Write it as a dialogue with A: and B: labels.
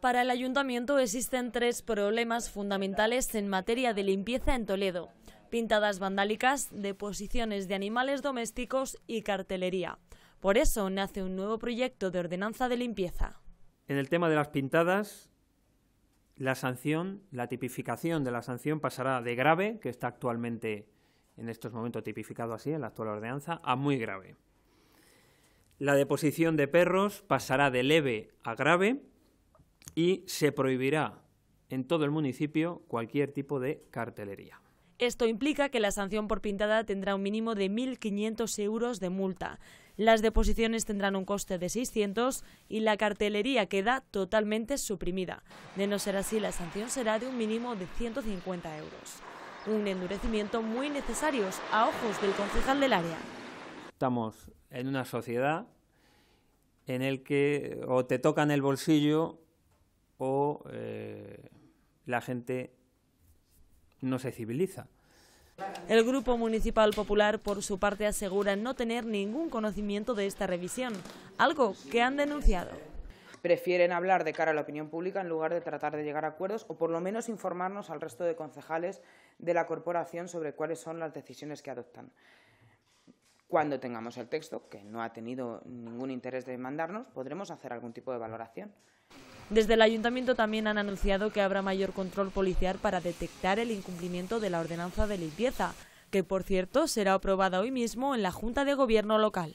A: Para el ayuntamiento existen tres problemas fundamentales en materia de limpieza en Toledo. Pintadas vandálicas, deposiciones de animales domésticos y cartelería. Por eso nace un nuevo proyecto de ordenanza de limpieza.
B: En el tema de las pintadas, la sanción, la tipificación de la sanción pasará de grave, que está actualmente en estos momentos tipificado así en la actual ordenanza, a muy grave. La deposición de perros pasará de leve a grave y se prohibirá en todo el municipio cualquier tipo de cartelería.
A: Esto implica que la sanción por pintada tendrá un mínimo de 1.500 euros de multa. Las deposiciones tendrán un coste de 600 y la cartelería queda totalmente suprimida. De no ser así, la sanción será de un mínimo de 150 euros. Un endurecimiento muy necesario a ojos del concejal del área.
B: Estamos en una sociedad en el que o te tocan el bolsillo o eh, la gente no se civiliza.
A: El Grupo Municipal Popular, por su parte, asegura no tener ningún conocimiento de esta revisión, algo que han denunciado.
C: Prefieren hablar de cara a la opinión pública en lugar de tratar de llegar a acuerdos o por lo menos informarnos al resto de concejales de la corporación sobre cuáles son las decisiones que adoptan. Cuando tengamos el texto, que no ha tenido ningún interés de mandarnos, podremos hacer algún tipo de valoración.
A: Desde el ayuntamiento también han anunciado que habrá mayor control policial para detectar el incumplimiento de la ordenanza de limpieza, que por cierto será aprobada hoy mismo en la Junta de Gobierno local.